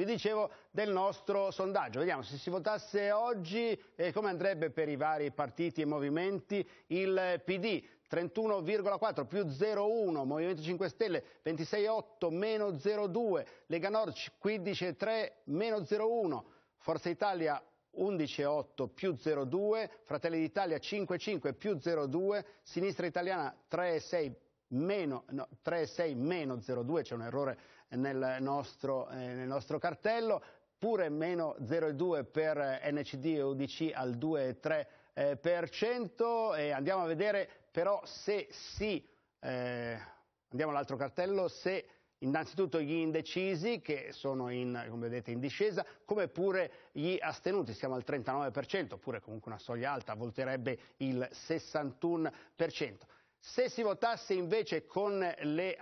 vi dicevo del nostro sondaggio. Vediamo se si votasse oggi eh, come andrebbe per i vari partiti e movimenti il PD. 31,4 più 0,1, Movimento 5 Stelle 26,8 meno 0,2, Lega Nord 15,3 meno 0,1, Forza Italia 11,8 più 0,2, Fratelli d'Italia 5,5 più 0,2, Sinistra Italiana 3,6 meno, no, 3,6 meno 0,2, c'è un errore nel nostro, eh, nel nostro cartello, pure meno 0,2 per eh, NCD e UDC al 2,3%. Eh, andiamo a vedere però se sì, eh, andiamo all'altro cartello, se innanzitutto gli indecisi che sono in, come vedete, in discesa, come pure gli astenuti, siamo al 39%, oppure comunque una soglia alta, volterebbe il 61%. Se si votasse invece con le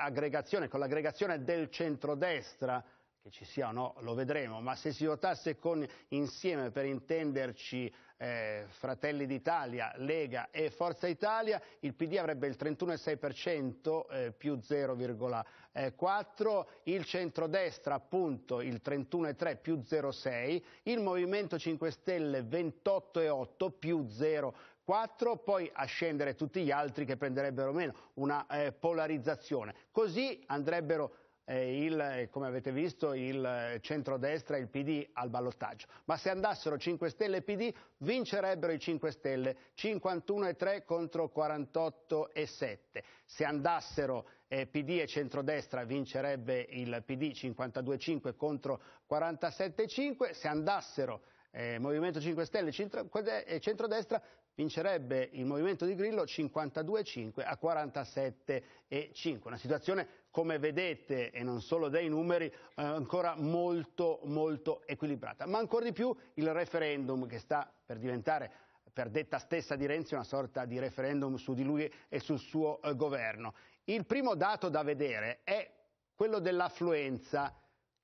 con l'aggregazione del centrodestra che ci sia o no lo vedremo, ma se si votasse con insieme per intenderci eh, Fratelli d'Italia, Lega e Forza Italia, il PD avrebbe il 31,6% eh, più 0,4, il centrodestra appunto il 31,3 più 0,6, il Movimento 5 Stelle 28,8 più 0,4. 4, poi a scendere tutti gli altri che prenderebbero meno, una eh, polarizzazione. Così andrebbero eh, il, come avete visto il eh, centrodestra e il PD al ballottaggio. Ma se andassero 5 Stelle e PD vincerebbero i 5 Stelle 51,3 contro 48,7. Se andassero eh, PD e centrodestra vincerebbe il PD 52,5 contro 47,5. Se andassero eh, Movimento 5 Stelle e eh, centrodestra vincerebbe il movimento di Grillo 52,5 a 47,5. Una situazione, come vedete, e non solo dai numeri, eh, ancora molto, molto equilibrata. Ma ancora di più il referendum che sta per diventare per detta stessa di Renzi, una sorta di referendum su di lui e sul suo eh, governo. Il primo dato da vedere è quello dell'affluenza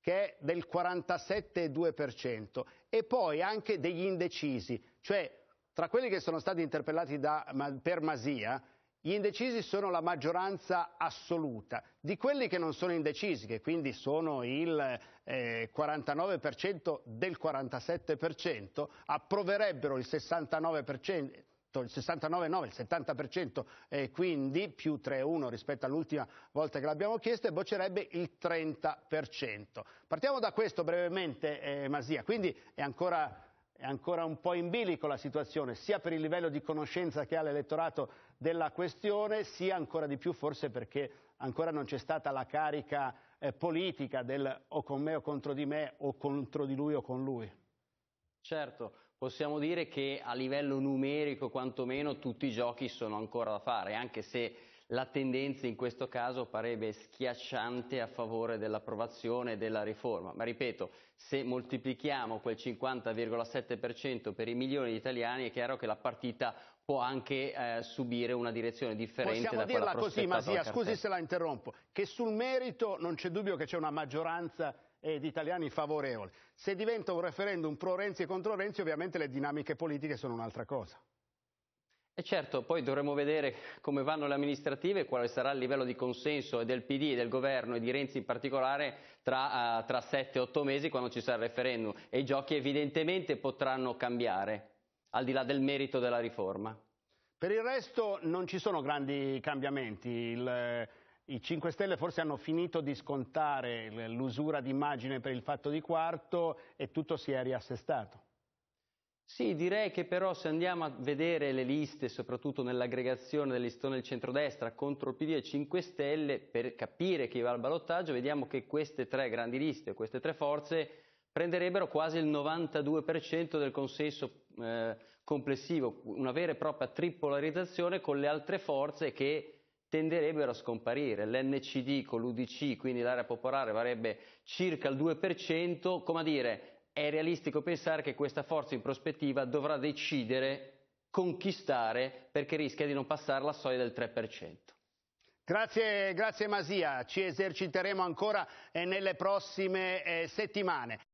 che è del 47,2% e poi anche degli indecisi, cioè tra quelli che sono stati interpellati da, per Masia, gli indecisi sono la maggioranza assoluta. Di quelli che non sono indecisi, che quindi sono il eh, 49% del 47%, approverebbero il 69%, il 69,9, il 70% eh, quindi più 3,1 rispetto all'ultima volta che l'abbiamo chiesto e boccerebbe il 30%. Partiamo da questo brevemente eh, Masia, quindi è ancora è ancora un po' in bilico la situazione, sia per il livello di conoscenza che ha l'elettorato della questione, sia ancora di più forse perché ancora non c'è stata la carica eh, politica del o con me o contro di me o contro di lui o con lui. Certo, possiamo dire che a livello numerico quantomeno tutti i giochi sono ancora da fare, anche se la tendenza in questo caso parebbe schiacciante a favore dell'approvazione della riforma, ma ripeto, se moltiplichiamo quel 50,7% per i milioni di italiani è chiaro che la partita può anche eh, subire una direzione differente Possiamo da quella dirla così, Masia, scusi se la interrompo, che sul merito non c'è dubbio che c'è una maggioranza eh, di italiani favorevoli. Se diventa un referendum pro Renzi e contro Renzi, ovviamente le dinamiche politiche sono un'altra cosa. E certo, poi dovremo vedere come vanno le amministrative, quale sarà il livello di consenso del PD e del governo e di Renzi in particolare tra, uh, tra 7-8 mesi quando ci sarà il referendum e i giochi evidentemente potranno cambiare, al di là del merito della riforma. Per il resto non ci sono grandi cambiamenti. Il, eh, I 5 Stelle forse hanno finito di scontare l'usura d'immagine per il fatto di quarto e tutto si è riassestato. Sì, direi che però se andiamo a vedere le liste, soprattutto nell'aggregazione delle listone del centrodestra contro il PD e 5 Stelle, per capire chi va al ballottaggio, vediamo che queste tre grandi liste, queste tre forze, prenderebbero quasi il 92% del consenso eh, complessivo, una vera e propria tripolarizzazione con le altre forze che tenderebbero a scomparire. L'NCD con l'UDC, quindi l'area popolare, varrebbe circa il 2%, come a dire, è realistico pensare che questa forza in prospettiva dovrà decidere, conquistare, perché rischia di non passare la soglia del 3%. Grazie, grazie Masia, ci eserciteremo ancora eh, nelle prossime eh, settimane.